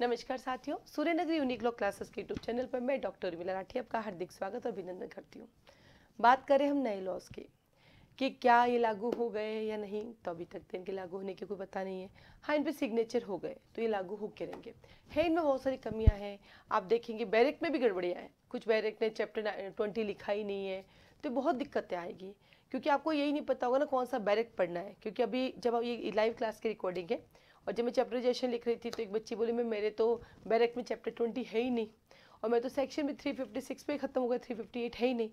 नमस्कार साथियों Surya unique law classes के यूट्यूब चैनल पर मैं डॉक्टर उर्मिला राठी आपका हार्दिक स्वागत और अभिनंदन करती हूँ बात करें हम नए लॉज की कि क्या ये लागू हो गए हैं या नहीं तो अभी तक तो इनके लागू होने की कोई पता नहीं है हाँ इन पर सिग्नेचर हो गए तो ये लागू होके रहेंगे है इनमें बहुत सारी कमियाँ हैं आप देखेंगे बैरिक में भी गड़बड़ियाँ हैं कुछ बैरिक ने चैप्टर ट्वेंटी लिखा ही नहीं है तो बहुत दिक्कतें आएगी क्योंकि आपको यही नहीं पता होगा ना कौन सा बैरिक पढ़ना है क्योंकि अभी जब ये लाइव क्लास की रिकॉर्डिंग है और जब मैं चैप्टराइजेशन लिख रही थी तो एक बच्ची बोली मैं मेरे तो बैरक में चैप्टर ट्वेंटी है ही नहीं और मैं तो सेक्शन भी थ्री फिफ्टी सिक्स पर ख़त्म हो गया थ्री फिफ्टी एट है ही नहीं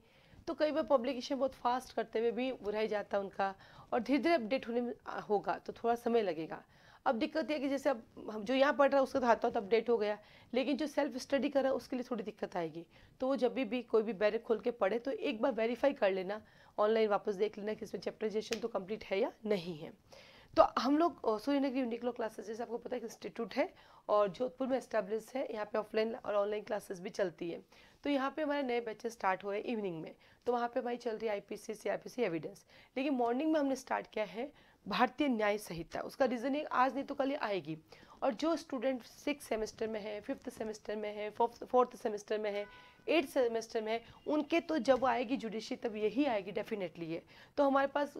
तो कई बार पब्लिकेशन बहुत फास्ट करते हुए भी रह जाता उनका और धीरे धीरे अपडेट होने में होगा तो थोड़ा समय लगेगा अब दिक्कत यह कि जैसे अब हम जो यहाँ पढ़ रहा है उसका तो हाथों हाथ अपडेट हो गया लेकिन जो सेल्फ स्टडी कर रहा है उसके लिए थोड़ी दिक्कत आएगी तो वो जब भी, भी कोई भी बैरक खोल के पढ़े तो एक बार वेरीफाई कर लेना ऑनलाइन वापस देख लेना कि इसमें चैप्टराइजेशन तो कंप्लीट है या नहीं है तो हम लोग सूर्य यूनिक यूनिक्लो क्लासेस जैसे आपको पता है इंस्टीट्यूट है और जोधपुर में इस्टेब्लिश है यहाँ पे ऑफलाइन और ऑनलाइन क्लासेस भी चलती है तो यहाँ पे हमारे नए बच्चे स्टार्ट हुए इवनिंग में तो वहाँ पे हमारी चल रही है आईपीसी सी एविडेंस लेकिन मॉर्निंग में हमने स्टार्ट किया है भारतीय न्याय संहिता उसका रीज़न एक आज नहीं तो कल ही आएगी और जो स्टूडेंट सिक्स सेमेस्टर में है फिफ्थ सेमेस्टर में है फोर्थ सेमेस्टर में है एट सेमेस्टर में उनके तो जब आएगी जुडिशरी तब यही आएगी डेफिनेटली ये तो हमारे पास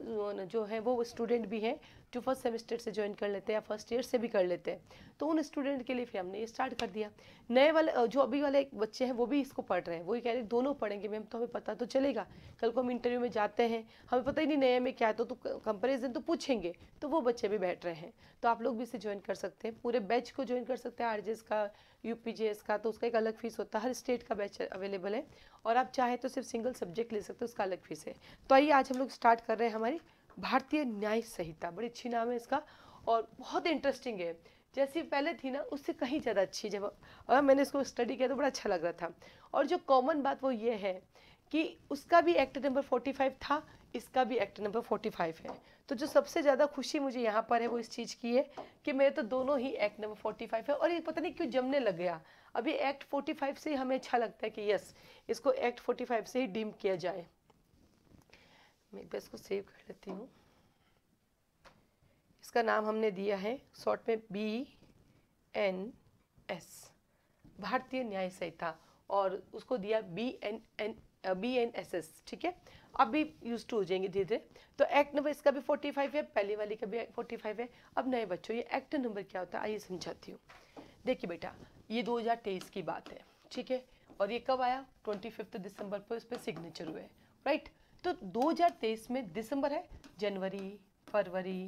जो है वो स्टूडेंट भी हैं जो फर्स्ट सेमेस्टर से ज्वाइन कर लेते हैं या फर्स्ट ईयर से भी कर लेते हैं तो उन स्टूडेंट के लिए फिर हमने ये स्टार्ट कर दिया नए वाले जो अभी वाले बच्चे हैं वो भी इसको पढ़ रहे हैं वही कह रहे हैं दोनों पढ़ेंगे मैम तो हमें पता तो चलेगा कल को हम इंटरव्यू में जाते हैं हमें पता ही नहीं नए में क्या है तो, तो कंपेरिजन तो पूछेंगे तो वो बच्चे भी बैठ रहे हैं तो आप लोग भी इसे ज्वाइन कर सकते हैं पूरे बैच को ज्वाइन कर सकते हैं आर का यू का तो उसका एक अलग फीस होता है हर स्टेट का बैच अवेलेबल है और आप चाहें तो सिर्फ सिंगल सब्जेक्ट ले सकते हो उसका अलग फीस है तो आइए आज हम लोग स्टार्ट कर रहे हैं हमारी भारतीय न्याय संहिता बड़ी अच्छी नाम है इसका और बहुत इंटरेस्टिंग है जैसी पहले थी ना उससे कहीं ज़्यादा अच्छी जब अगर मैंने इसको स्टडी किया तो बड़ा अच्छा लग रहा था और जो कॉमन बात वो ये है कि उसका भी एक्ट नंबर 45 था इसका भी एक्ट नंबर 45 है तो जो सबसे ज़्यादा खुशी मुझे यहाँ पर है वो इस चीज़ की है कि मेरे तो दोनों ही एक्ट नंबर 45 है और ये पता नहीं क्यों जमने लग गया अभी ये एक्ट 45 से ही हमें अच्छा लगता है कि यस इसको एक्ट 45 से ही डीम किया जाए मैं बस को सेव कर लेती हूँ इसका नाम हमने दिया है शॉर्ट में बी एन एस भारतीय न्याय संहिता और उसको दिया B N N B N S S ठीक है अब भी यूज टू हो जाएंगे धीरे धीरे तो एक्ट नंबर इसका भी 45 है पहले वाली का भी 45 है अब नए बच्चों ये एक्ट नंबर क्या होता है आइए समझाती हूँ देखिए बेटा ये 2023 की बात है ठीक है और ये कब आया 25 दिसंबर पर इस पर सिग्नेचर हुए राइट तो 2023 में दिसंबर है जनवरी फरवरी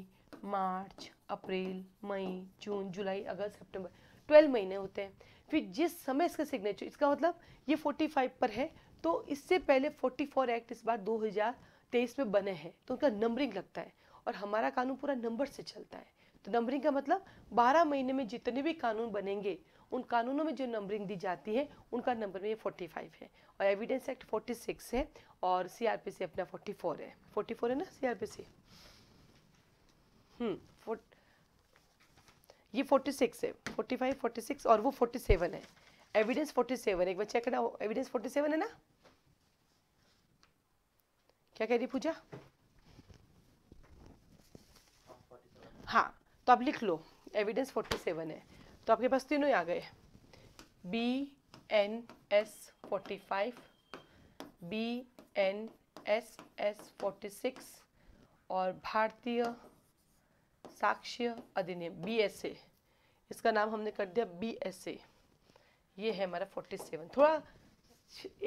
मार्च अप्रैल मई जून जुलाई अगस्त सेप्टेम्बर ट्वेल्व महीने होते हैं फिर जिस समय इसका सिग्नेचर इसका मतलब ये 45 पर है तो इससे पहले 44 एक्ट इस बार 2023 में बने हैं तो उनका नंबरिंग लगता है और हमारा कानून पूरा नंबर से चलता है तो नंबरिंग का मतलब 12 महीने में जितने भी कानून बनेंगे उन कानूनों में जो नंबरिंग दी जाती है उनका नंबर में ये 45 है और एविडेंस एक्ट 46 है और सीआरपीसी अपना 44 है 44 है ना सीआरपीसी हम्म ये 46 है 45 46 और वो 47 है एविडेंस फोर्टी सेवन एक बार चेक करना एविडेंस सेवन है ना क्या कह रही पूजा हाँ तो आप लिख लो एविडेंस फोर्टी सेवन है तो आपके पास तीनों ही आ गए B N S forty five B N S S forty six और भारतीय साक्ष्य अधिनियम बी एस ए इसका नाम हमने कर दिया बी एस ए ये है हमारा फोर्टी सेवन थोड़ा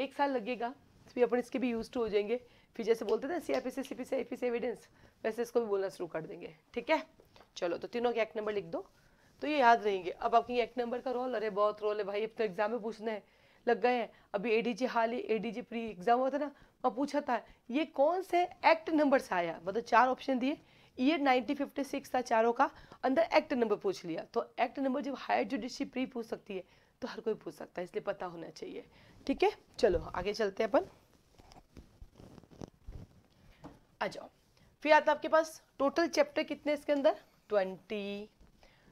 एक साल लगेगा फिर तो अपन इसके भी यूज टू हो जाएंगे फिर जैसे बोलते थे सी आई पी से C P I P evidence वैसे इसको भी बोलना शुरू कर देंगे ठीक है चलो तो तीनों के एक्ट नंबर लिख दो तो ये याद रहेंगे अब आपकी एक्ट नंबर का रोल अरे बहुत रोल है भाई अब तो एग्जाम में पूछना है लग गए हैं अभी एडीजी हाल ही एडीजी प्री एग्जाम हुआ था ना वहाँ पूछा था ये कौन से एक्ट नंबर से आया मतलब चार ऑप्शन दिए फिफ्टी 1956 था चारों का अंदर एक्ट नंबर पूछ लिया तो एक्ट नंबर जब हायर जुडिशी प्री पूछ सकती है तो हर कोई पूछ सकता है इसलिए पता होना चाहिए ठीक है चलो आगे चलते हैं अपन आ जाओ फिर आता आपके पास टोटल चैप्टर कितने इसके अंदर ट्वेंटी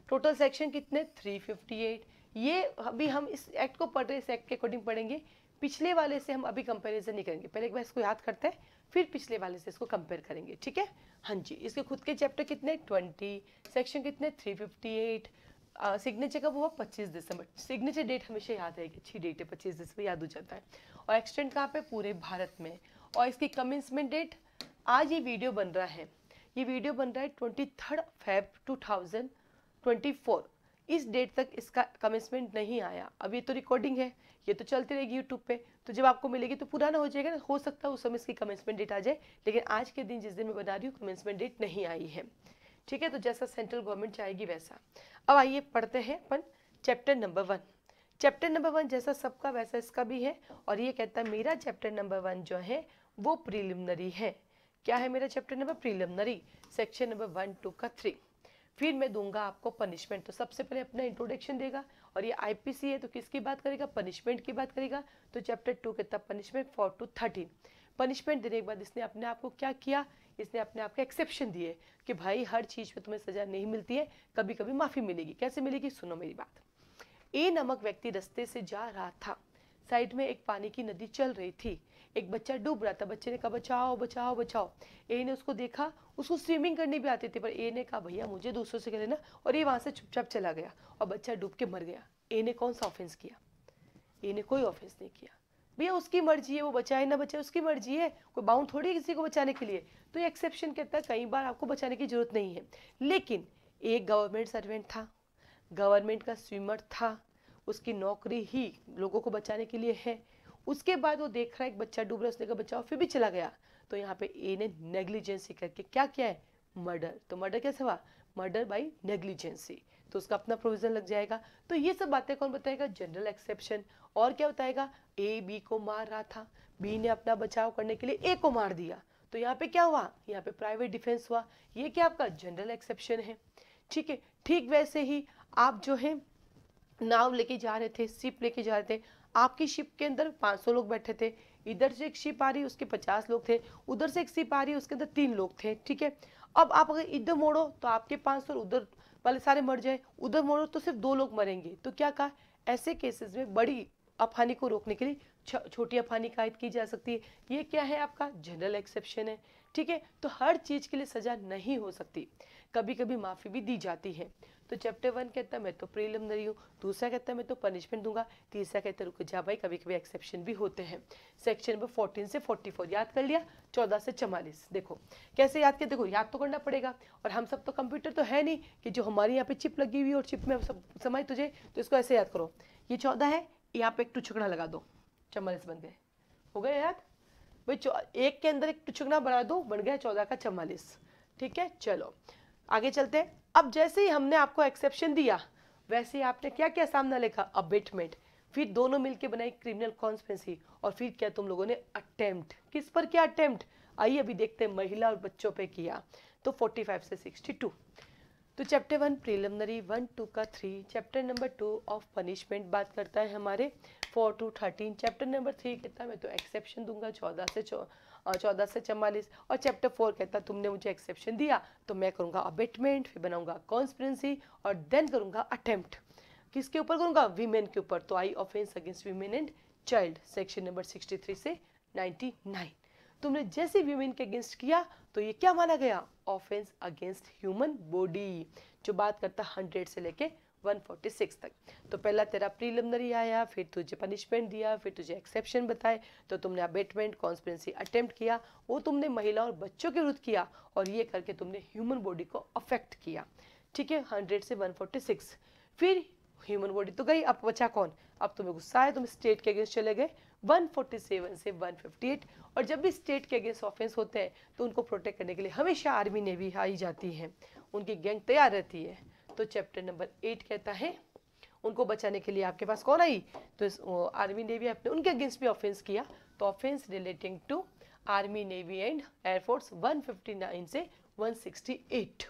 टोटल सेक्शन कितने थ्री फिफ्टी एट ये अभी हम इस एक्ट को पढ़ रहे इस एक्ट के अकॉर्डिंग पढ़ेंगे पिछले वाले से हम अभी कंपैरिजन नहीं करेंगे पहले एक बार इसको याद करते हैं फिर पिछले वाले से इसको कंपेयर करेंगे ठीक है हाँ जी इसके खुद के चैप्टर कितने ट्वेंटी सेक्शन कितने थ्री फिफ्टी एट सिग्नेचर का वो हुआ पच्चीस दिसंबर सिग्नेचर डेट हमेशा याद रहेगी अच्छी डेट है पच्चीस दिसंबर याद हो जाता है और एक्सटेंड कहाँ पे पूरे भारत में और इसकी कमेंसमेंट डेट आज ये वीडियो बन रहा है ये वीडियो बन रहा है twenty third Feb two thousand twenty four इस डेट तक इसका कमेंसमेंट नहीं आया अब ये तो रिकॉर्डिंग है ये तो चलती रहेगी यूट्यूब पे तो जब आपको मिलेगी तो पुराना हो जाएगा ना हो सकता है उस समय इसकी कमेंसमेंट डेट आ जाए लेकिन आज के दिन जिस दिन मैं बता रही हूँ कमेंसमेंट डेट नहीं आई है ठीक है तो जैसा सेंट्रल गवर्नमेंट चाहेगी वैसा अब आइए पढ़ते हैं अपन chapter number one chapter number one जैसा सबका वैसा इसका भी है और ये कहता है मेरा चैप्टर नंबर वन जो है वो प्रिलिमिनरी है क्या है मेरा chapter number preliminary section number one two का थ्री फिर मैं दूंगा आपको पनिशमेंट तो सबसे पहले अपना इंट्रोडक्शन देगा और ये आईपीसी है तो किसकी बात करेगा पनिशमेंट की बात करेगा तो चैप्टर टू के तब punishment four two thirteen punishment देने के बाद इसने अपने आप को क्या किया इसने अपने आप के एक्सेप्शन दिए कि भाई हर चीज़ में तुम्हें सज़ा नहीं मिलती है कभी कभी माफ़ी मिलेगी कैसे मिलेगी सुनो मेरी बात ए नमक व्यक्ति रस्ते से जा रहा था साइड में एक पानी की नदी चल रही थी एक बच्चा डूब रहा था बच्चे ने कहा बचाओ बचाओ बचाओ ए ने उसको देखा उसको स्विमिंग करने भी आती थी पर ए ने कहा भैया मुझे दूसरों से कह लेना और ये वहाँ से चुपचाप चला गया और बच्चा डूब के मर गया ए ने कौन सा ऑफेंस किया ए ने कोई ऑफेंस नहीं किया भैया उसकी मर्जी है वो बचाए ना बचाए उसकी मर्जी है कोई बाउंड थोड़ी है किसी को बचाने के लिए तो ये एक्सेप्शन कहता है कई बार आपको बचाने की जरूरत नहीं है लेकिन एक गवर्नमेंट सर्वेंट था गवर्नमेंट का स्विमर था उसकी नौकरी ही लोगों को बचाने के लिए है उसके बाद वो देख रहा है एक बच्चा डूब रहा है उसने कहा बचाओ फिर भी चला गया तो यहाँ पे ए ने नेग्लिजेंसी करके क्या किया है मर्डर तो मर्डर कैसे हुआ मर्डर बाई नेग्लिजेंसी तो उसका अपना प्रोविज़न लग जाएगा तो ये सब बातें कौन बताएगा जनरल एक्सेप्शन और क्या बताएगा ए बी को मार रहा था बी ने अपना बचाव करने के लिए ए को मार दिया तो यहाँ पे क्या हुआ यहाँ पे प्राइवेट डिफेंस हुआ ये क्या आपका जनरल एक्सेप्शन है ठीक है ठीक वैसे ही आप जो है नाव लेके जा रहे थे सिप लेके जा रहे थे आपकी शिप के अंदर 500 लोग बैठे थे इधर से एक शिप आ रही उसके 50 लोग थे उधर से एक शिप आ रही उसके अंदर तीन लोग थे ठीक है अब आप अगर इधर मोड़ो तो आपके 500 उधर वाले सारे मर जाए उधर मोड़ो तो सिर्फ दो लोग मरेंगे तो क्या कहा ऐसे केसेस में बड़ी अफहानी को रोकने के लिए छोटी अफहानी कायद की जा सकती है ये क्या है आपका जनरल एक्सेप्शन है ठीक है तो हर चीज़ के लिए सज़ा नहीं हो सकती कभी कभी माफ़ी भी दी जाती है तो चैप्टर वन कहता है मैं तो प्रीलिमिनरी हूँ दूसरा कहता है मैं तो पनिशमेंट दूंगा तीसरा कहता है रुक जा भाई कभी कभी एक्सेप्शन भी होते हैं सेक्शन नंबर फोर्टीन से फोर्टी फोर याद कर लिया चौदह से चवालीस देखो कैसे याद किया देखो याद तो करना पड़ेगा और हम सब तो कंप्यूटर तो है नहीं कि जो हमारे यहाँ पे चिप लगी हुई और चिप में सब समझ तुझे तो इसको ऐसे याद करो ये चौदह है यहाँ पे एक टुचकना लगा दो चवालीस बन गए हो गया याद भाई एक के अंदर एक टुचकना बना दो बन गया चौदह का चवालीस ठीक है चलो आगे चलते हैं अब जैसे ही हमने आपको एक्सेप्शन दिया वैसे ही आपने क्या क्या सामना लिखा अबेटमेंट फिर दोनों मिलके बनाई क्रिमिनल कॉन्स्पेंसी और फिर क्या तुम लोगों ने अटेम्प्ट किस पर क्या अटेम्प्ट आइए अभी देखते हैं महिला और बच्चों पे किया तो 45 से 62 तो chapter one preliminary one two का three chapter number two of punishment बात करता है हमारे four two thirteen chapter number three कितना मैं तो एक्सेप्शन दूंगा चौदह से चौ चौदह से चवालीस और चैप्टर फोर कहता तुमने मुझे एक्सेप्शन दिया तो मैं करूँगा अबेटमेंट फिर बनाऊँगा कॉन्स्परेंसी और देन करूँगा अटैम्प्ट किसके ऊपर करूँगा वीमेन के ऊपर तो आई offence against women and child section number sixty three से नाइन्टी नाइन तुमने जैसे वीमेन के अगेंस्ट किया तो ये क्या माना गया ऑफेंस अगेंस्ट ह्यूमन बॉडी जो बात करता हंड्रेड से लेके 146 तक तो पहला तेरा प्रीलिमिनरी आया फिर तुझे पनिशमेंट दिया फिर तुझे एक्सेप्शन बताए तो तुमने अबेटमेंट कॉन्स्परेंसी अटेम्प्ट किया वो तुमने महिला और बच्चों के विरुद्ध किया और ये करके तुमने ह्यूमन बॉडी को अफेक्ट किया ठीक है हंड्रेड से वन फिर ह्यूमन बॉडी तो गई अब बचा कौन अब तुम्हें गुस्सा है तुम स्टेट के अगेंस्ट चले गए 147 से 158 और जब भी स्टेट के अगेंस्ट ऑफेंस होते हैं तो उनको प्रोटेक्ट करने के लिए हमेशा आर्मी नेवी आई जाती है उनकी गैंग तैयार रहती है तो चैप्टर नंबर एट कहता है उनको बचाने के लिए आपके पास कौन आई तो इस आर्मी नेवी आपने उनके अगेंस्ट भी ऑफेंस किया तो offence relating to army navy and air force 159 से 168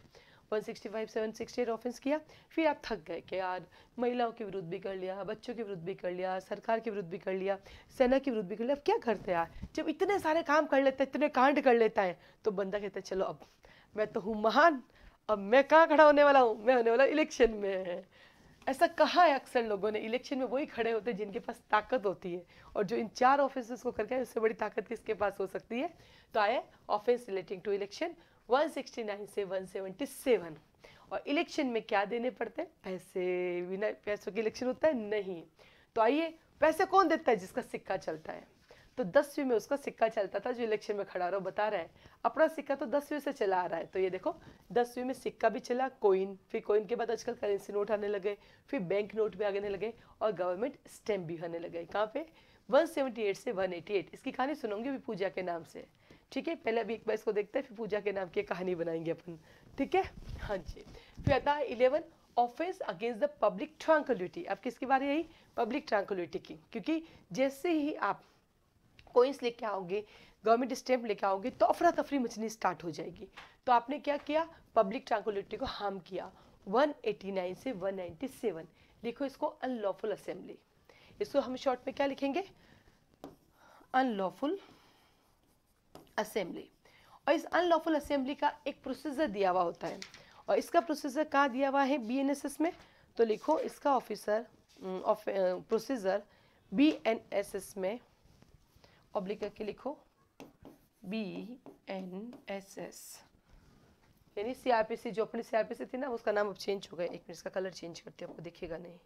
165 ऑफेंस किया फिर आप थक गए कि यार महिलाओं के विरुद्ध भी कर लिया बच्चों के विरुद्ध भी कर लिया सरकार के विरुद्ध भी कर लिया सेना के विरुद्ध भी कर लिया अब क्या करते हैं यार जब इतने सारे काम कर लेते हैं इतने कांड कर लेता है तो बंदा कहता है चलो अब मैं तो हूँ महान अब मैं कहाँ खड़ा होने वाला हूँ मैं होने वाला इलेक्शन में ऐसा कहा है अक्सर लोगों ने इलेक्शन में वही खड़े होते हैं जिनके पास ताकत होती है और जो इन चार ऑफिस को करके आए उससे बड़ी ताकत किसके पास हो सकती है तो आया ऑफिस रिलेटिंग टू इलेक्शन 169 से 177 और इलेक्शन में क्या देने पड़ते हैं पैसे बिना पैसों के इलेक्शन होता है नहीं तो आइए पैसे कौन देता है जिसका सिक्का चलता है तो दसवीं में उसका सिक्का चलता था जो इलेक्शन में खड़ा रहा बता रहा है अपना सिक्का तो दसवीं से चला आ रहा है तो ये देखो दसवीं में सिक्का भी चला कोइन फिर कोइन के बाद आजकल करेंसी नोट आने लगे फिर बैंक नोट भी आने लगे और गवर्नमेंट स्टैम्प भी आने लगे कहाँ पे 178 से 188 इसकी कहानी सुनोगे भी पूजा के नाम से ठीक है पहले अभी एक बार इसको देखते हैं फिर पूजा के नाम की कहानी बनाएंगे अपन ठीक है हाँ जी फिर आता है eleven offence against the public tranquillity अब किसकी बात यही पब्लिक ट्रांकुलिटी की क्योंकि जैसे ही आप कोइंस लेके आओगे गवर्नमेंट स्टैम्प लेके आओगे तो अफरा तफरी मचनी स्टार्ट हो जाएगी तो आपने क्या किया पब्लिक ट्रांकुलिटी को हार्म किया 189 से 197 लिखो इसको अनलॉफुल असेंबली इसको हम शॉर्ट में क्या लिखेंगे अनलॉफुल असेंबली और इस अनलॉफुल असेंबली का एक प्रोसीजर दिया हुआ होता है और इसका प्रोसीजर कहाँ दिया हुआ है बी में तो लिखो इसका ऑफिसर ऑफ प्रोसीजर एस में ऑब्लिक करके लिखो बी एन एस एस यानी सीआरपीसी जो अपनी सीआरपीसी थी ना उसका नाम अब चेंज हो गया एक मिनट इसका कलर चेंज करते हैं आपको दिखेगा नहीं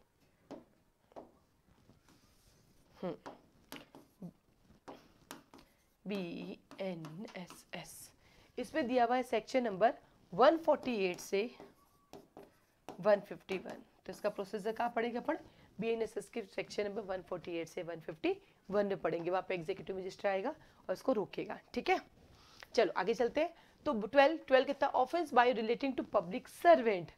बी एन एस एस इसमें दिया हुआ है सेक्शन नंबर 148 से 151 तो इसका प्रोसेसर कहाँ पड़ेगा अपन बी एन एस एस के सेक्शन नंबर 148 से बनने पड़ेंगे वहाँ पे एग्जीक्यूटिव मजिस्ट्रेट आएगा और उसको रोकेगा ठीक है चलो आगे चलते हैं तो ट्वेल्व ट्वेल्व कितना offence by relating to public servant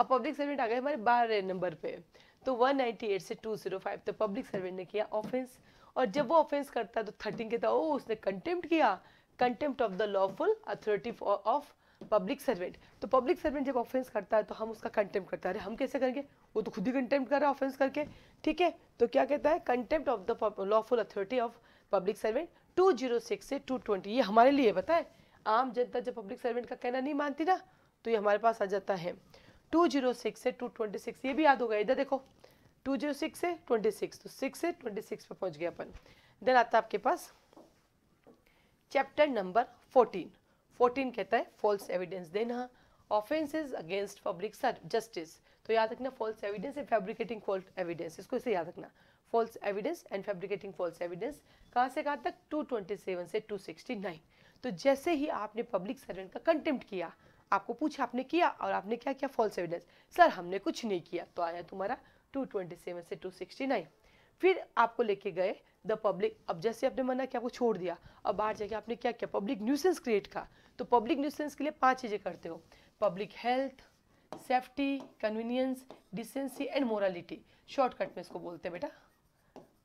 अब पब्लिक सर्वेंट आ गए हमारे बारह नंबर पे तो 198 से 205 तो पब्लिक सर्वेंट ने किया ऑफेंस और जब वो ऑफेंस करता तो थर्टीन कहता ओ उसने कंटेम्प्ट किया contempt of the lawful authority of public servant तो पब्लिक सर्वेंट जब ऑफेंस करता है तो हम उसका कंटेम्प्ट करते हैं अरे हम कैसे करेंगे वो तो खुद ही कंटेम्प्ट कर रहा है ऑफेंस करके ठीक है तो क्या कहता है contempt of the lawful authority of public servant 206 से 220 ये हमारे लिए बताए आम जनता जब पब्लिक सर्वेंट का कहना नहीं मानती ना तो ये हमारे पास आ जाता है 206 से 226 ये भी याद होगा इधर देखो 206 से 26 तो 6 से 26 पर पहुंच गया अपन देन आता है आपके पास चैप्टर नंबर 14 14 कहता है फॉल्स एविडेंस देना ऑफेंसेस अगेंस्ट पब्लिक जस्टिस तो याद रखना false evidence and fabricating false evidence इसको इसे याद रखना false evidence and fabricating false evidence कहाँ से कहाँ तक 227 से 269 तो जैसे ही आपने पब्लिक सर्वेंट का कंटेम्प्ट किया आपको पूछा आपने किया और आपने क्या किया फॉल्स एविडेंस सर हमने कुछ नहीं किया तो आया तुम्हारा 227 से 269 फिर आपको लेके गए द पब्लिक अब जैसे आपने मना किया आपको छोड़ दिया अब बाहर जाके आपने क्या किया पब्लिक न्यूसेंस क्रिएट का तो पब्लिक न्यूसेंस के लिए पांच चीज़ें करते हो public health safety convenience decency and morality shortcut में इसको बोलते हैं बेटा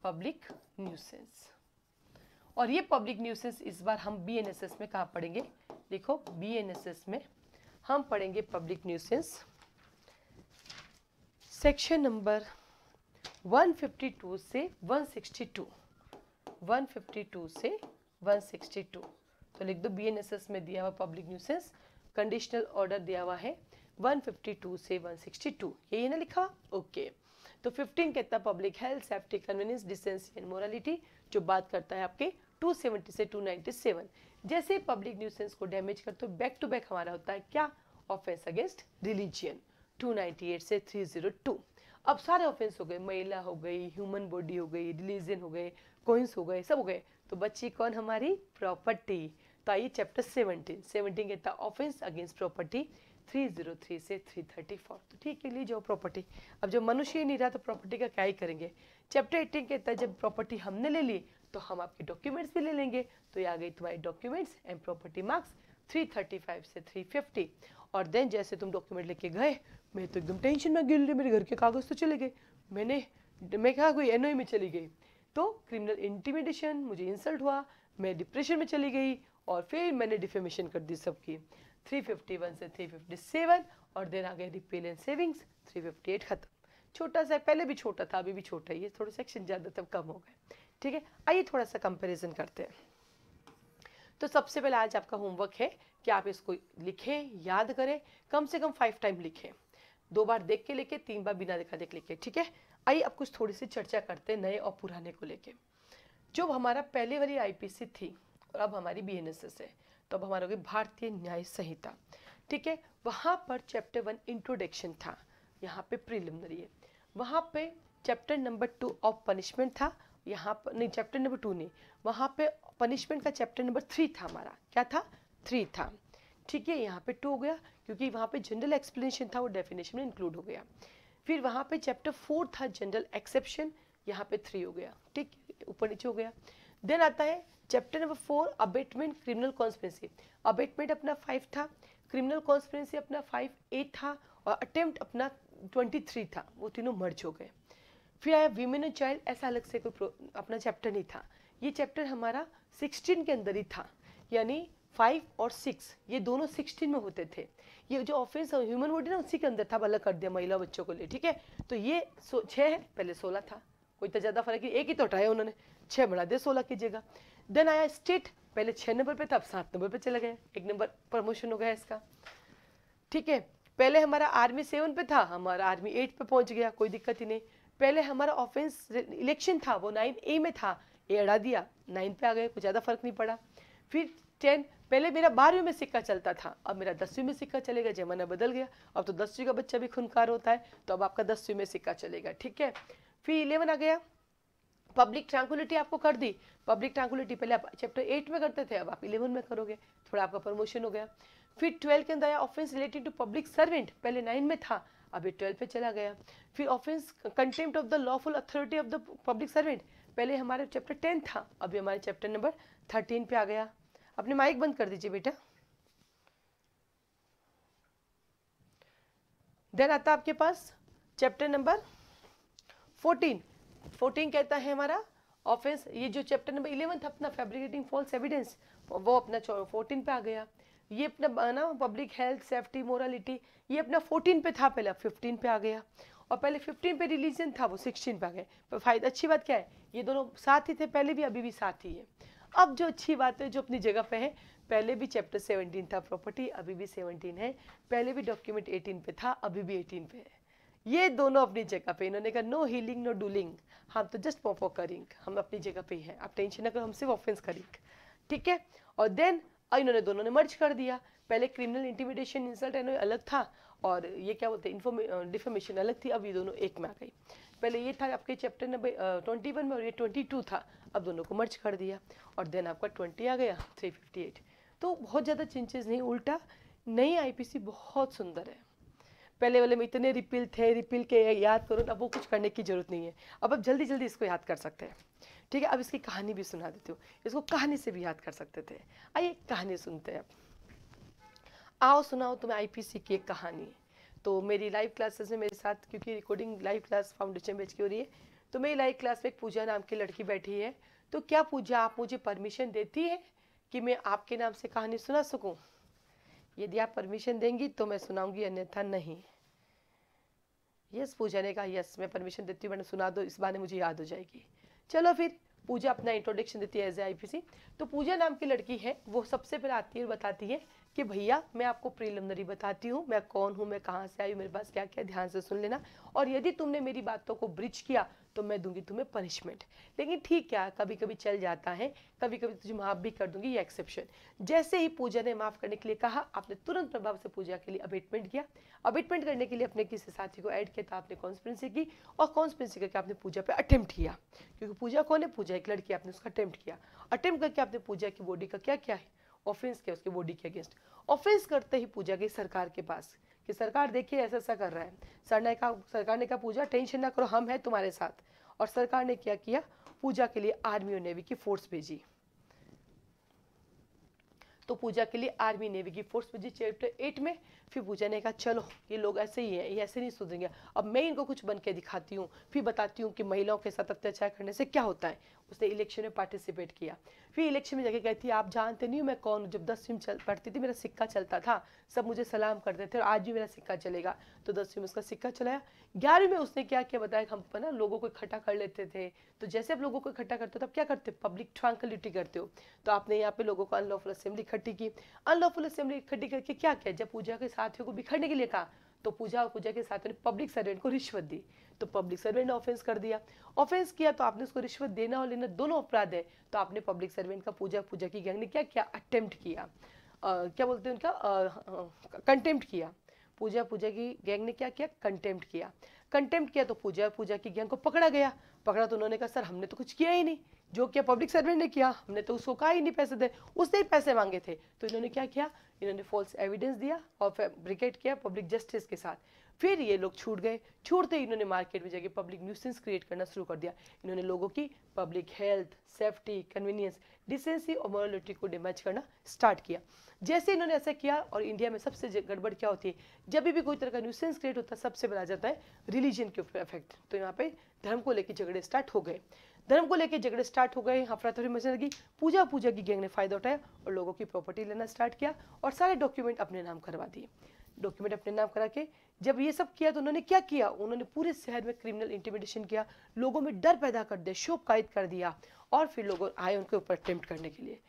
पब्लिक न्यूसेंस और ये पब्लिक न्यूसेंस इस बार हम बीएनएसएस में कहाँ पढ़ेंगे देखो बीएनएसएस में हम पढ़ेंगे पब्लिक न्यूसेंस सेक्शन नंबर 152 से 162 152 से 162 तो लिख दो बीएनएसएस में दिया हुआ पब्लिक न्यूसेंस कंडीशनल ऑर्डर दिया हुआ है 152 से 162 यही ना लिखा हुआ ओके तो 15 कहता है public health safety convenience distance and morality जो बात करता है आपके 270 से 297 जैसे पब्लिक न्यूसेंस को डैमेज करते तो बैक टू बैक हमारा होता है क्या ऑफेंस अगेंस्ट रिलीजियन 298 से 302 अब सारे ऑफेंस हो गए महिला हो गई ह्यूमन बॉडी हो गई रिलीजियन हो गए कोइंस हो गए सब हो गए तो बच्ची कौन हमारी प्रॉपर्टी तो आइए चैप्टर सेवनटीन सेवनटीन कहता है ऑफेंस अगेंस्ट प्रॉपर्टी 303 से 334 तो ठीक है लीजिए प्रॉपर्टी अब जब मनुष्य ही नहीं रहा तो प्रॉपर्टी का क्या ही करेंगे चैप्टर एटीन के तहत जब प्रॉपर्टी हमने ले ली तो हम आपके डॉक्यूमेंट्स भी ले लेंगे तो ये आ गई तुम्हारी डॉक्यूमेंट्स एंड प्रॉपर्टी मार्क्स 335 से 350 और देन जैसे तुम डॉक्यूमेंट लेके गए मैं तो एकदम टेंशन में गिर मेरे घर के कागज़ तो चले गए मैंने मैं कहा कोई एन e में चली गई तो क्रिमिनल इंटीमिडेशन मुझे इंसल्ट हुआ मैं डिप्रेशन में चली गई और फिर मैंने डिफेमेशन कर दी सबकी 351 से 357 और देन आ गया रिपेल एंड सेविंग्स 358 खत्म छोटा सा पहले भी छोटा था अभी भी छोटा ही है थोड़े सेक्शन ज़्यादा तब कम हो गए ठीक है आइए थोड़ा सा कंपेरिजन करते हैं तो सबसे पहले आज आपका होमवर्क है कि आप इसको लिखें याद करें कम से कम फाइव टाइम लिखें दो बार देख के लिखे तीन बार बिना देखा देख लिखे ठीक है आइए अब कुछ थोड़ी सी चर्चा करते हैं नए और पुराने को लेके जो हमारा पहले वाली आईपीसी थी और अब हमारी बीएनएसएस है तो अब हमारा भारतीय न्याय संहिता ठीक है वहाँ पर चैप्टर वन इंट्रोडक्शन था यहाँ पे प्रिलिमिनरी है वहाँ पे chapter number two of punishment था यहाँ पर नहीं चैप्टर नंबर टू नहीं वहाँ पे पनिशमेंट का चैप्टर नंबर थ्री था हमारा क्या था थ्री था ठीक है यहाँ पे टू हो गया क्योंकि वहाँ पे जनरल एक्सप्लेनेशन था वो डेफिनेशन में इंक्लूड हो गया फिर वहाँ पे चैप्टर फोर था जनरल एक्सेप्शन यहाँ पे थ्री हो गया ठीक ऊपर नीचे हो गया देन आता है chapter number four abetment criminal conspiracy abetment अपना फाइव था क्रिमिनल कॉन्स्परेंसी अपना फाइव एट था और अटेम्प्ट अपना ट्वेंटी थ्री था वो तीनों मर्ज हो गए फिर आया वीमेन एंड चाइल्ड ऐसा अलग से कोई अपना चैप्टर नहीं था ये चैप्टर हमारा सिक्सटीन के अंदर ही था यानी फाइव और सिक्स ये दोनों सिक्सटीन में होते थे ये जो ऑफेंस ह्यूमन बॉडी ना उसी के अंदर था अलग कर दिया महिला बच्चों को लिए ठीक है तो ये छः है पहले सोलह था कोई तो ज़्यादा फर्क नहीं एक ही तो हटाया उन्होंने छः बढ़ा दिया सोलह कीजिएगा देन आया स्टेट पहले छः नंबर पे था अब सात नंबर पे चला गया एक नंबर प्रमोशन हो गया इसका ठीक है पहले हमारा आर्मी सेवन पे था हमारा आर्मी एट पे पहुंच गया कोई दिक्कत ही नहीं पहले हमारा ऑफेंस इलेक्शन था वो नाइन ए में था ए अड़ा दिया नाइन पे आ गए कुछ ज़्यादा फर्क नहीं पड़ा फिर टेन पहले मेरा बारहवीं में सिक्का चलता था अब मेरा दसवीं में सिक्का चलेगा जमाना बदल गया अब तो दसवीं का बच्चा भी खुनकार होता है तो अब आपका दसवीं में सिक्का चलेगा ठीक है फिर इलेवन आ गया पब्लिक ट्रैंकुलिटी आपको कर दी पब्लिक ट्रैंकुलिटी पहले आप चैप्टर एट में करते थे अब आप इलेवन में करोगे थोड़ा आपका प्रमोशन हो गया फिर ट्वेल्थ के अंदर आया offence related to public servant पहले नाइन में था अभी ट्वेल्थ पे चला गया फिर offence contempt of the lawful authority of the public servant पहले हमारे चैप्टर टेन था अभी हमारे चैप्टर नंबर थर्टीन पे आ गया अपने माइक बंद कर दीजिए बेटा देन आता आपके पास चैप्टर नंबर फोर्टीन फोर्टीन कहता है हमारा ऑफेंस ये जो चैप्टर नंबर इलेवन था अपना फैब्रिकेटिंग फॉल्स एविडेंस वो अपना फोर्टीन पे आ गया ये अपना ना पब्लिक हेल्थ सेफ्टी मोरालिटी ये अपना फोर्टीन पे था पहला फिफ्टीन पे आ गया और पहले फिफ्टीन पे रिलीजन था वो सिक्सटीन पे आ गया पर फायदा अच्छी बात क्या है ये दोनों साथ ही थे पहले भी अभी भी साथ ही है अब जो अच्छी बात है जो अपनी जगह पर है पहले भी चैप्टर सेवनटीन था प्रॉपर्टी अभी भी सेवनटीन है पहले भी डॉक्यूमेंट एटीन पे था अभी भी एटीन पे है ये दोनों अपनी जगह पे इन्होंने कहा नो हीलिंग नो डूलिंग हम तो जस्ट फॉर करिंग हम अपनी जगह पे हैं आप टेंशन ना करो हम सिर्फ ऑफेंस करेंगे ठीक है और देन इन्होंने दोनों ने मर्ज कर दिया पहले क्रिमिनल इंटिमिडेशन इंसल्ट एंड अलग था और ये क्या बोलते हैं डिफॉर्मेशन अलग थी अब ये दोनों एक में आ गई पहले ये था आपके चैप्टर नंबर ट्वेंटी वन में और ये ट्वेंटी टू था अब दोनों को मर्ज कर दिया और देन आपका ट्वेंटी आ गया थ्री फिफ्टी एट तो बहुत ज़्यादा चेंजेस नहीं उल्टा नई आईपीसी बहुत सुंदर है पहले वाले में इतने रिपील थे रिपील के याद करो अब वो कुछ करने की ज़रूरत नहीं है अब आप जल्दी जल्दी इसको याद कर सकते हैं ठीक है अब इसकी कहानी भी सुना देती हूँ इसको कहानी से भी याद कर सकते थे आइए कहानी सुनते हैं आओ सुनाओ तुम्हें आईपीसी की एक कहानी तो मेरी लाइव क्लासेस में मेरे साथ क्योंकि रिकॉर्डिंग लाइव क्लास फाउंडेशन बेच की हो रही है तो मेरी लाइव क्लास में एक पूजा नाम की लड़की बैठी है तो क्या पूजा आप मुझे परमिशन देती है कि मैं आपके नाम से कहानी सुना सकूँ यदि आप परमिशन देंगी तो मैं सुनाऊंगी अन्यथा नहीं यस पूजा ने कहा यस मैं परमिशन देती हूँ मैंने सुना दो इस बारे मुझे याद हो जाएगी चलो फिर पूजा अपना इंट्रोडक्शन देती है एज ए आईपीसी तो पूजा नाम की लड़की है वो सबसे पहले आती है और बताती है कि भैया मैं आपको प्रिलिमिनरी बताती हूँ मैं कौन हूँ मैं कहाँ से आई हूँ मेरे पास क्या क्या ध्यान से सुन लेना और यदि तुमने मेरी बातों को ब्रिज किया तो मैं दूंगी तुम्हें पनिशमेंट लेकिन ठीक क्या कभी कभी चल जाता है कभी कभी तुझे माफ़ भी कर दूंगी ये एक्सेप्शन जैसे ही पूजा ने माफ़ करने के लिए कहा आपने तुरंत प्रभाव से पूजा के लिए अबेटमेंट किया अबेटमेंट करने के लिए अपने किसी साथी को ऐड किया था तो आपने कॉन्स्परेंसी की और कॉन्स्परेंसी करके आपने पूजा पे अटेम्प्ट किया क्योंकि पूजा कौन है पूजा एक लड़की आपने उसका अटेम्प्ट किया अटेम्प्ट करके आपने पूजा की बॉडी का क्या क्या है ऑफेंस किया उसके बॉडी के अगेंस्ट ऑफेंस करते ही पूजा गई सरकार के पास कि सरकार देखिए ऐसा ऐसा कर रहा है सर ने कहा सरकार ने कहा पूजा टेंशन ना करो हम हैं तुम्हारे साथ और सरकार ने क्या किया पूजा के लिए आर्मी और नेवी की फोर्स भेजी तो पूजा के लिए आर्मी नेवी की फोर्स भेजी चैप्टर एट में फिर पूजा ने कहा चलो ये लोग ऐसे ही हैं ये ऐसे नहीं सुधरेंगे अब मैं इनको कुछ बन के दिखाती हूँ फिर बताती हूँ कि महिलाओं के साथ अत्याचार करने से क्या होता है उसने इलेक्शन में पार्टिसिपेट किया फिर इलेक्शन में जाके कहती आप जानते नहीं मैं कौन हूँ जब दसवीं चल पढ़ती थी मेरा सिक्का चलता था सब मुझे सलाम करते थे और आज भी मेरा सिक्का चलेगा तो दसवीं में उसका सिक्का चलाया ग्यारहवीं में उसने क्या किया बताया हम ना लोगों को इकट्ठा कर लेते थे तो जैसे आप लोगों को इकट्ठा करते हो तो आप क्या करते हो पब्लिक ट्रांकलिटी करते हो तो आपने यहाँ पे लोगों को अनलॉफुल असेंबली इकट्ठी की अनलॉफुल असेंबली इकट्ठी करके क्या किया जब पूजा के साथियों को बिखरने के लिए कहा तो पूजा और पूजा के साथ ने पब्लिक सर्वेंट को रिश्वत दी तो पब्लिक सर्वेंट ने ऑफेंस कर दिया ऑफेंस किया तो आपने उसको रिश्वत देना और लेना दोनों अपराध है तो आपने पब्लिक सर्वेंट का पूजा पूजा की गैंग ने क्या क्या अटेम्प्ट किया आ, क्या बोलते हैं उनका कंटेम्प्ट किया पूजा पूजा की गैंग ने क्या किया कंटेम्प्ट किया कंटेम्प्ट किया तो पूजा पूजा की गैंग को पकड़ा गया पकड़ा तो उन्होंने कहा सर हमने तो कुछ किया ही नहीं जो क्या पब्लिक सर्वेंट ने किया हमने तो उसको कहा ही नहीं पैसे दे उसने ही पैसे मांगे थे तो इन्होंने क्या किया इन्होंने फॉल्स एविडेंस दिया और ब्रिकेट किया पब्लिक जस्टिस के साथ फिर ये लोग छूट गए छूटते ही इन्होंने मार्केट में जाके पब्लिक न्यूसेंस क्रिएट करना शुरू कर दिया इन्होंने लोगों की public health safety convenience decency और मोरलिटी को डैमेज करना स्टार्ट किया जैसे इन्होंने ऐसा किया और इंडिया में सबसे गड़बड़ क्या होती है जब भी कोई तरह का न्यूसेंस क्रिएट होता है सबसे बड़ा जाता है रिलीजन के ऊपर इफेक्ट तो यहाँ पे धर्म को लेकर झगड़े स्टार्ट हो गए धर्म को लेकर झगड़े स्टार्ट हो गए हफरा थोड़ी मचने लगी पूजा पूजा की गैंग ने फायदा उठाया और लोगों की प्रॉपर्टी लेना स्टार्ट किया और सारे डॉक्यूमेंट अपने नाम करवा दिए डॉक्यूमेंट अपने नाम करा के जब ये सब किया तो उन्होंने क्या किया उन्होंने पूरे शहर में क्रिमिनल इंटिमिडेशन किया लोगों में डर पैदा कर दिया शोक कायद कर दिया और फिर लोग आए उनके ऊपर अटैम्प्ट करने के लिए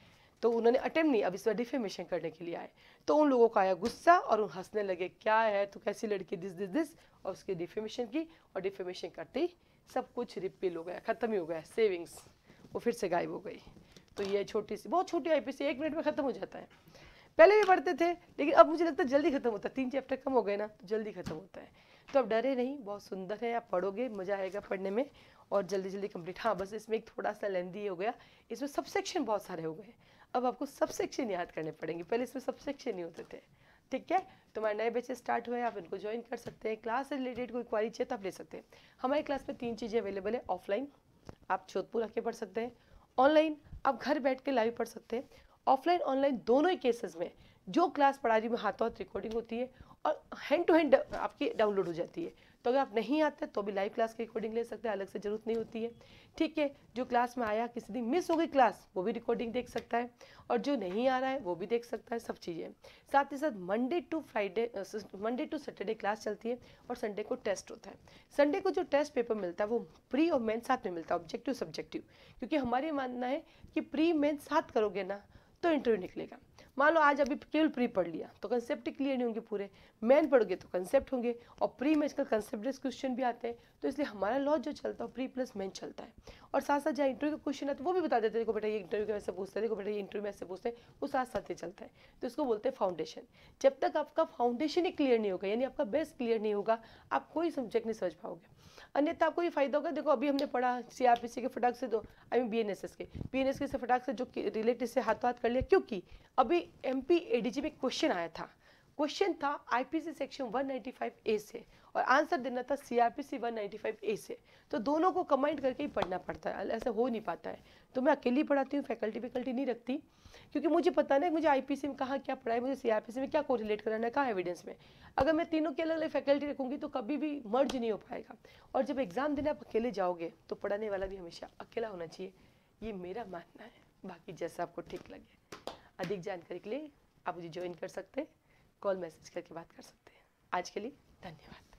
तो उन्होंने अटैम्प्ट नहीं अब इस बार डिफेमेशन करने के लिए आए तो उन लोगों का आया गुस्सा और उन हंसने लगे क्या है तो कैसी लड़की दिस दिस दिस और उसकी डिफेमेशन की और डिफेमेशन करते ही सब कुछ रिपील हो गया ख़त्म ही हो गया सेविंग्स वो फिर से गायब हो गई तो ये छोटी सी बहुत छोटी आई एक मिनट में ख़त्म हो जाता है पहले भी पढ़ते थे लेकिन अब मुझे लगता है जल्दी खत्म होता है तीन चैप्टर कम हो गए ना तो जल्दी खत्म होता है तो अब डरे नहीं बहुत सुंदर है आप पढ़ोगे मज़ा आएगा पढ़ने में और जल्दी जल्दी कंप्लीट हाँ बस इसमें एक थोड़ा सा लेंदी हो गया इसमें सब सेक्शन बहुत सारे हो गए अब आपको सब सेक्शन याद करने पड़ेंगे पहले इसमें सब सेक्शन नहीं होते थे ठीक है तुम्हारे तो नए बच्चे स्टार्ट हुए आप इनको ज्वाइन कर सकते हैं क्लास से रिलेटेड कोई क्वारी चाहिए तो आप ले सकते हैं हमारी क्लास में तीन चीज़ें अवेलेबल है ऑफलाइन आप जोधपुर आके पढ़ सकते हैं ऑनलाइन आप घर बैठ के लाइव पढ़ सकते हैं ऑफलाइन ऑनलाइन दोनों ही केसेस में जो क्लास पढ़ा रही में हाथों हाथ रिकॉर्डिंग होती है और हैंड टू हैंड आपकी डाउनलोड हो जाती है तो अगर आप नहीं आते तो भी लाइव क्लास की रिकॉर्डिंग ले सकते हैं अलग से ज़रूरत नहीं होती है ठीक है जो क्लास में आया किसी दिन मिस हो गई क्लास वो भी रिकॉर्डिंग देख सकता है और जो नहीं आ रहा है वो भी देख सकता है सब चीज़ें साथ ही साथ Monday to Friday Monday to Saturday class चलती है और संडे को टेस्ट होता है संडे को जो टेस्ट पेपर मिलता है वो प्री और मेन साथ में मिलता है ऑब्जेक्टिव सब्जेक्टिव क्योंकि हमारे मानना है कि प्री मेन साथ करोगे ना तो इंटरव्यू निकलेगा मान लो आज अभी केवल प्री पढ़ लिया तो कंसेप्ट क्लियर नहीं होंगे पूरे मेन पढ़ोगे तो कंसेप्ट होंगे और प्री में आजकल कंसेप्ट क्वेश्चन भी आते हैं तो इसलिए हमारा लॉ जो चलता है प्री प्लस मेन चलता है और साथ साथ जहाँ इंटरव्यू का क्वेश्चन आता है वो भी बता देते देखो बेटा ये इंटरव्यू में पूछते हैं देखो बेटा ये इंटरव्यू में ऐसे पूछते हैं वो साथ साथ ही चलता है तो इसको बोलते हैं फाउंडेशन जब तक आपका फाउंडेशन ही क्लियर नहीं होगा यानी आपका बेस क्लियर नहीं होगा आप कोई सब्जेक्ट नहीं समझ पाओगे अन्यथा आपको ये फायदा होगा देखो अभी हमने पढ़ा सी के फटाक से दो आई मीन बी के बी से फटाक से जो रिलेटेड से हाथों हाथ कर लिया क्योंकि अभी एम पी में क्वेश्चन आया था क्वेश्चन था आईपीसी सेक्शन 195 ए से और आंसर देना था सीआरपीसी 195 ए से तो दोनों को कमेंट करके ही पढ़ना पड़ता है ऐसे हो नहीं पाता है तो मैं अकेली पढ़ाती हूँ फैकल्टी वैकल्टी नहीं रखती क्योंकि मुझे पता नहीं मुझे आईपीसी में कहाँ क्या पढ़ा है मुझे सीआरपीसी में क्या कोरिलेट कराना है कहाँ एविडेंस में अगर मैं तीनों की अलग अलग फैकल्टी रखूँगी तो कभी भी मर्ज नहीं हो पाएगा और जब एग्ज़ाम देने आप अकेले जाओगे तो पढ़ाने वाला भी हमेशा अकेला होना चाहिए ये मेरा मानना है बाकी जैसा आपको ठीक लगे अधिक जानकारी के लिए आप मुझे ज्वाइन कर सकते हैं कॉल मैसेज करके बात कर सकते हैं आज के लिए धन्यवाद